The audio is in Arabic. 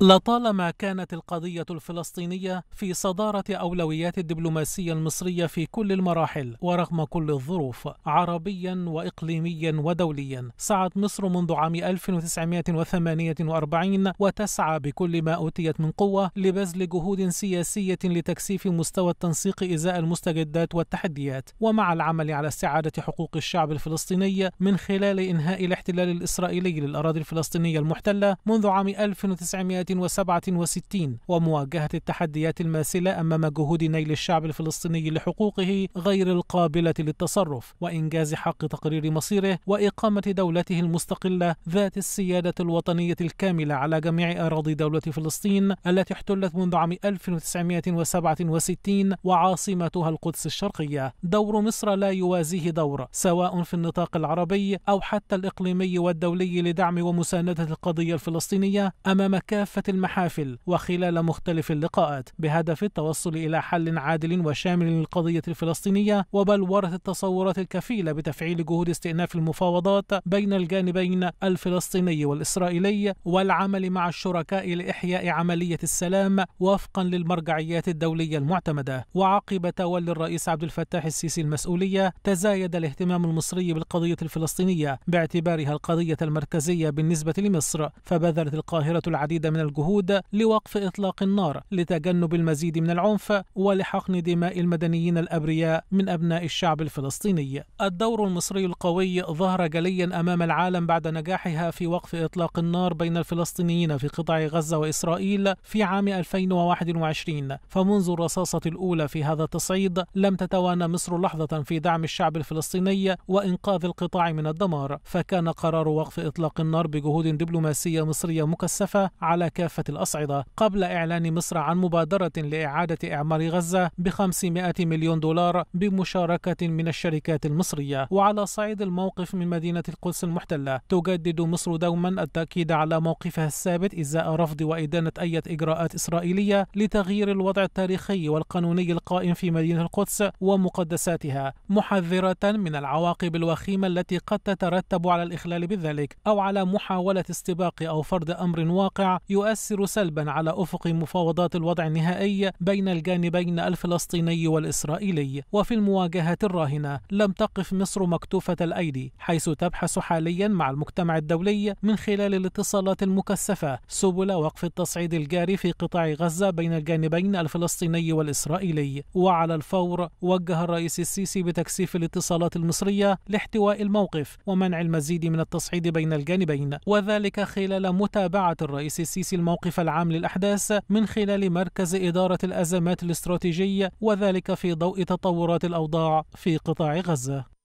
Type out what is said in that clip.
لطالما كانت القضية الفلسطينية في صدارة أولويات الدبلوماسية المصرية في كل المراحل ورغم كل الظروف عربيا وإقليميا ودوليا سعت مصر منذ عام 1948 وتسعى بكل ما أوتيت من قوة لبذل جهود سياسية لتكثيف مستوى التنسيق إزاء المستجدات والتحديات ومع العمل على استعادة حقوق الشعب الفلسطيني من خلال إنهاء الاحتلال الإسرائيلي للأراضي الفلسطينية المحتلة منذ عام 1948 1967 ومواجهة التحديات الماثلة أمام جهود نيل الشعب الفلسطيني لحقوقه غير القابلة للتصرف وإنجاز حق تقرير مصيره وإقامة دولته المستقلة ذات السيادة الوطنية الكاملة على جميع أراضي دولة فلسطين التي احتلت منذ عام 1967 وعاصمتها القدس الشرقية دور مصر لا يوازيه دور سواء في النطاق العربي أو حتى الإقليمي والدولي لدعم ومساندة القضية الفلسطينية أمام كافة كافة المحافل وخلال مختلف اللقاءات بهدف التوصل إلى حل عادل وشامل للقضية الفلسطينية وبلورة التصورات الكفيلة بتفعيل جهود استئناف المفاوضات بين الجانبين الفلسطيني والإسرائيلي والعمل مع الشركاء لإحياء عملية السلام وفقا للمرجعيات الدولية المعتمدة وعقب تولي الرئيس عبد الفتاح السيسي المسؤولية تزايد الاهتمام المصري بالقضية الفلسطينية باعتبارها القضية المركزية بالنسبة لمصر فبذلت القاهرة العديد من الجهود لوقف إطلاق النار لتجنب المزيد من العنف ولحقن دماء المدنيين الأبرياء من أبناء الشعب الفلسطيني الدور المصري القوي ظهر جليا أمام العالم بعد نجاحها في وقف إطلاق النار بين الفلسطينيين في قطاع غزة وإسرائيل في عام 2021 فمنذ الرصاصة الأولى في هذا التصعيد لم تتوانى مصر لحظة في دعم الشعب الفلسطيني وإنقاذ القطاع من الدمار فكان قرار وقف إطلاق النار بجهود دبلوماسية مصرية مكثفة على كافة الأصعدة قبل إعلان مصر عن مبادرة لإعادة إعمار غزة ب 500 مليون دولار بمشاركة من الشركات المصرية وعلى صعيد الموقف من مدينة القدس المحتلة تجدد مصر دوما التأكيد على موقفها الثابت إزاء رفض وإدانة أي إجراءات إسرائيلية لتغيير الوضع التاريخي والقانوني القائم في مدينة القدس ومقدساتها محذرة من العواقب الوخيمة التي قد تترتب على الإخلال بذلك أو على محاولة استباق أو فرض أمر واقع يؤدي تؤثر سلبا على افق مفاوضات الوضع النهائي بين الجانبين الفلسطيني والاسرائيلي وفي المواجهه الراهنه لم تقف مصر مكتوفه الايدي حيث تبحث حاليا مع المجتمع الدولي من خلال الاتصالات المكثفه سبل وقف التصعيد الجاري في قطاع غزه بين الجانبين الفلسطيني والاسرائيلي وعلى الفور وجه الرئيس السيسي بتكثيف الاتصالات المصريه لاحتواء الموقف ومنع المزيد من التصعيد بين الجانبين وذلك خلال متابعه الرئيس السيسي تأسيس الموقف العام للأحداث من خلال مركز إدارة الأزمات الاستراتيجية وذلك في ضوء تطورات الأوضاع في قطاع غزة